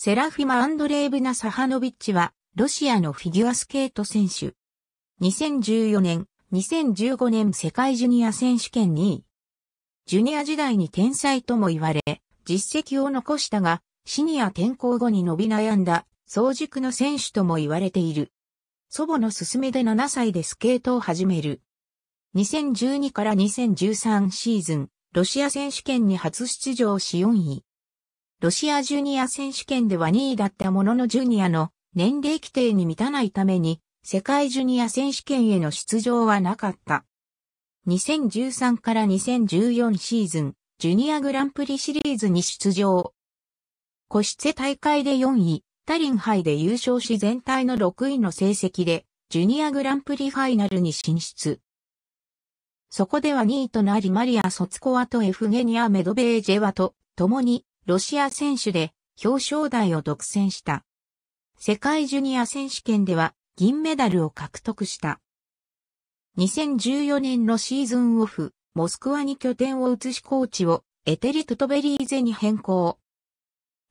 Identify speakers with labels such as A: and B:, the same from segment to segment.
A: セラフィマ・アンドレーブナ・サハノビッチは、ロシアのフィギュアスケート選手。2014年、2015年世界ジュニア選手権2位。ジュニア時代に天才とも言われ、実績を残したが、シニア転向後に伸び悩んだ、早熟の選手とも言われている。祖母の勧めで7歳でスケートを始める。2012から2013シーズン、ロシア選手権に初出場し4位。ロシアジュニア選手権では2位だったもののジュニアの年齢規定に満たないために世界ジュニア選手権への出場はなかった。2013から2014シーズン、ジュニアグランプリシリーズに出場。個室大会で4位、タリン杯で優勝し全体の6位の成績で、ジュニアグランプリファイナルに進出。そこでは2位となりマリア・ソツコワとエフゲニア・メドベージェワと共にロシア選手で表彰台を独占した。世界ジュニア選手権では銀メダルを獲得した。2014年のシーズンオフ、モスクワに拠点を移しコーチをエテリ・トトベリーゼに変更。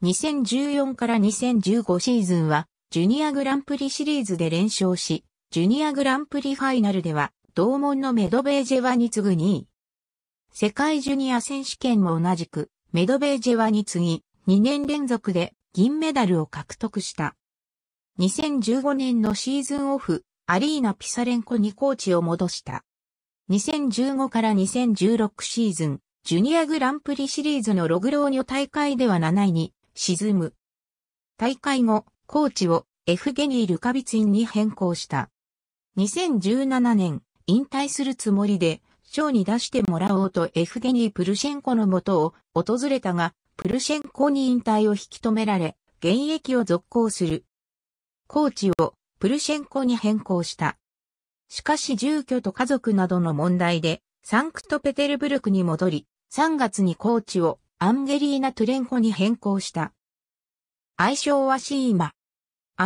A: 2014から2015シーズンはジュニアグランプリシリーズで連勝し、ジュニアグランプリファイナルでは同門のメドベージェワに次ぐ2位。世界ジュニア選手権も同じくメドベージェワに次、ぎ、2年連続で銀メダルを獲得した。2015年のシーズンオフ、アリーナ・ピサレンコにコーチを戻した。2015から2016シーズン、ジュニアグランプリシリーズのログローニョ大会では7位に沈む。大会後、コーチをエフゲニー・ルカビツィンに変更した。2017年、引退するつもりで賞に出してもらおうとエフゲニー・プルシェンコの元を訪れたが、プルシェンコに引退を引き止められ、現役を続行する。コーチをプルシェンコに変更した。しかし住居と家族などの問題で、サンクトペテルブルクに戻り、3月にコーチをアンゲリーナ・トゥレンコに変更した。愛称はシーマ。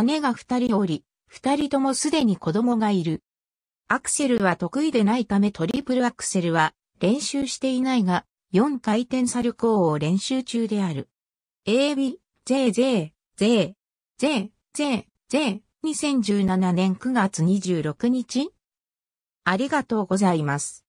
A: 姉が二人おり、二人ともすでに子供がいる。アクセルは得意でないためトリプルアクセルは練習していないが、4回転サルコーを練習中である。AB、JJ、J、J、J、J、2017年9月26日ありがとうございます。